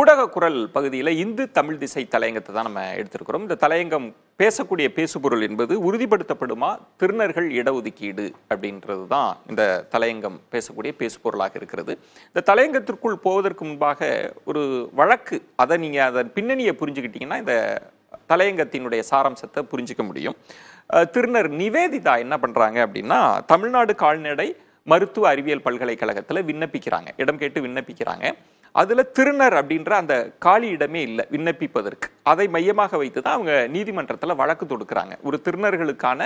ஊடக குரல் பகுதியில் இந்து தமிழ் திசை தலையங்கத்தை தான் நம்ம எடுத்திருக்கிறோம் இந்த தலையங்கம் பேசக்கூடிய பேசுபொருள் என்பது உறுதிப்படுத்தப்படுமா திருநர்கள் இடஒதுக்கீடு அப்படின்றது தான் இந்த தலையங்கம் பேசக்கூடிய பேசுபொருளாக இருக்கிறது இந்த தலையங்கத்திற்குள் போவதற்கு முன்பாக ஒரு வழக்கு அதை நீங்கள் அதன் பின்னணியை புரிஞ்சுக்கிட்டீங்கன்னா இந்த தலையங்கத்தினுடைய சாராம்சத்தை புரிஞ்சிக்க முடியும் திருநர் நிவேதிதா என்ன பண்ணுறாங்க அப்படின்னா தமிழ்நாடு கால்நடை மருத்துவ அறிவியல் பல்கலைக்கழகத்தில் விண்ணப்பிக்கிறாங்க இடம் கேட்டு விண்ணப்பிக்கிறாங்க அதில் திருநர் அப்படின்ற அந்த காலி இடமே இல்லை விண்ணப்பிப்பதற்கு அதை மையமாக வைத்து தான் அவங்க நீதிமன்றத்தில் வழக்கு தொடுக்கிறாங்க ஒரு திருநர்களுக்கான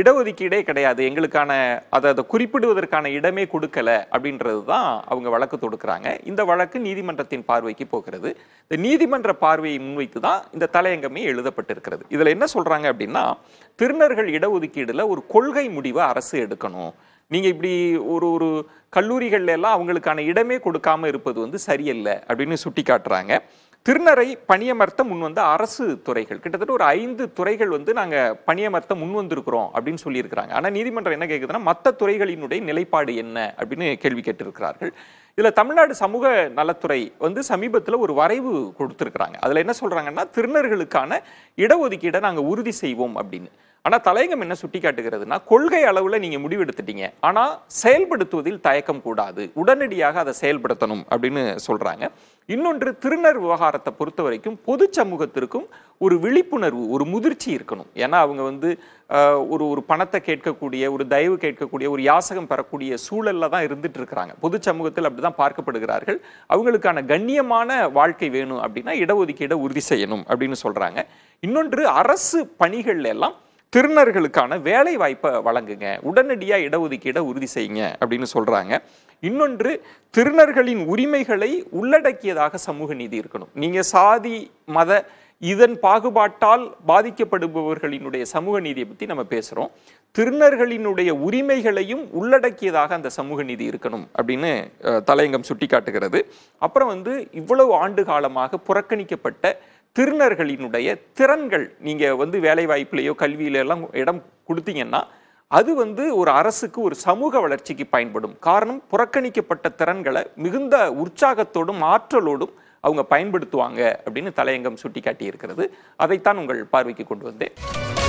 இடஒதுக்கீடே கிடையாது எங்களுக்கான அதை அதை குறிப்பிடுவதற்கான இடமே கொடுக்கல அப்படின்றது தான் அவங்க வழக்கு தொடுக்கிறாங்க இந்த வழக்கு நீதிமன்றத்தின் பார்வைக்கு போகிறது இந்த நீதிமன்ற பார்வையை முன்வைத்து தான் இந்த தலையங்கமே எழுதப்பட்டிருக்கிறது இதில் என்ன சொல்கிறாங்க அப்படின்னா திருநர்கள் இடஒதுக்கீடில் ஒரு கொள்கை முடிவை அரசு எடுக்கணும் நீங்கள் இப்படி ஒரு ஒரு கல்லூரிகள்ல எல்லாம் அவங்களுக்கான இடமே கொடுக்காம இருப்பது வந்து சரியில்லை அப்படின்னு சுட்டி காட்டுறாங்க திருநரை பணியமர்த்த முன் வந்த அரசு துறைகள் கிட்டத்தட்ட ஒரு ஐந்து துறைகள் வந்து நாங்கள் பணியமர்த்த முன் வந்திருக்கிறோம் அப்படின்னு சொல்லியிருக்கிறாங்க ஆனால் நீதிமன்றம் என்ன கேட்குதுன்னா மற்ற துறைகளினுடைய நிலைப்பாடு என்ன அப்படின்னு கேள்வி கேட்டிருக்கிறார்கள் இதில் தமிழ்நாடு சமூக நலத்துறை வந்து சமீபத்தில் ஒரு வரைவு கொடுத்துருக்குறாங்க அதில் என்ன சொல்கிறாங்கன்னா திருநர்களுக்கான இடஒதுக்கீடை நாங்கள் உறுதி செய்வோம் அப்படின்னு ஆனால் தலையங்கம் என்ன சுட்டி காட்டுகிறதுனா கொள்கை அளவில் நீங்கள் முடிவெடுத்துட்டீங்க ஆனால் செயல்படுத்துவதில் தயக்கம் கூடாது உடனடியாக அதை செயல்படுத்தணும் அப்படின்னு சொல்கிறாங்க இன்னொன்று திருநர் விவகாரத்தை பொறுத்த வரைக்கும் பொது சமூகத்திற்கும் ஒரு விழிப்புணர்வு ஒரு முதிர்ச்சி இருக்கணும் ஏன்னா அவங்க வந்து ஒரு ஒரு பணத்தை கேட்கக்கூடிய ஒரு தயவு கேட்கக்கூடிய ஒரு யாசகம் பெறக்கூடிய சூழலில் தான் இருந்துட்டு இருக்கிறாங்க பொது சமூகத்தில் அப்படி தான் பார்க்கப்படுகிறார்கள் அவங்களுக்கான கண்ணியமான வாழ்க்கை வேணும் அப்படின்னா இடஒதுக்கீடை உறுதி செய்யணும் அப்படின்னு சொல்கிறாங்க இன்னொன்று அரசு பணிகள் எல்லாம் திருநர்களுக்கான வேலை வாய்ப்பை வழங்குங்க உடனடியாக இடஒதுக்கீட உறுதி செய்யுங்க அப்படின்னு சொல்கிறாங்க இன்னொன்று திருநர்களின் உரிமைகளை உள்ளடக்கியதாக சமூக நீதி இருக்கணும் நீங்கள் சாதி மத இதன் பாகுபாட்டால் பாதிக்கப்படுபவர்களினுடைய சமூக நீதியை பற்றி நம்ம பேசுகிறோம் திருநர்களினுடைய உரிமைகளையும் உள்ளடக்கியதாக அந்த சமூக நீதி இருக்கணும் அப்படின்னு தலையங்கம் சுட்டி காட்டுகிறது அப்புறம் வந்து இவ்வளவு ஆண்டு காலமாக புறக்கணிக்கப்பட்ட திருநர்களினுடைய திறன்கள் நீங்கள் வந்து வேலைவாய்ப்புலையோ கல்வியிலெல்லாம் இடம் கொடுத்தீங்கன்னா அது வந்து ஒரு அரசுக்கு ஒரு சமூக வளர்ச்சிக்கு பயன்படும் காரணம் புறக்கணிக்கப்பட்ட திறன்களை மிகுந்த உற்சாகத்தோடும் ஆற்றலோடும் அவங்க பயன்படுத்துவாங்க அப்படின்னு தலையங்கம் சுட்டி காட்டியிருக்கிறது அதைத்தான் உங்கள் பார்வைக்கு கொண்டு வந்தேன்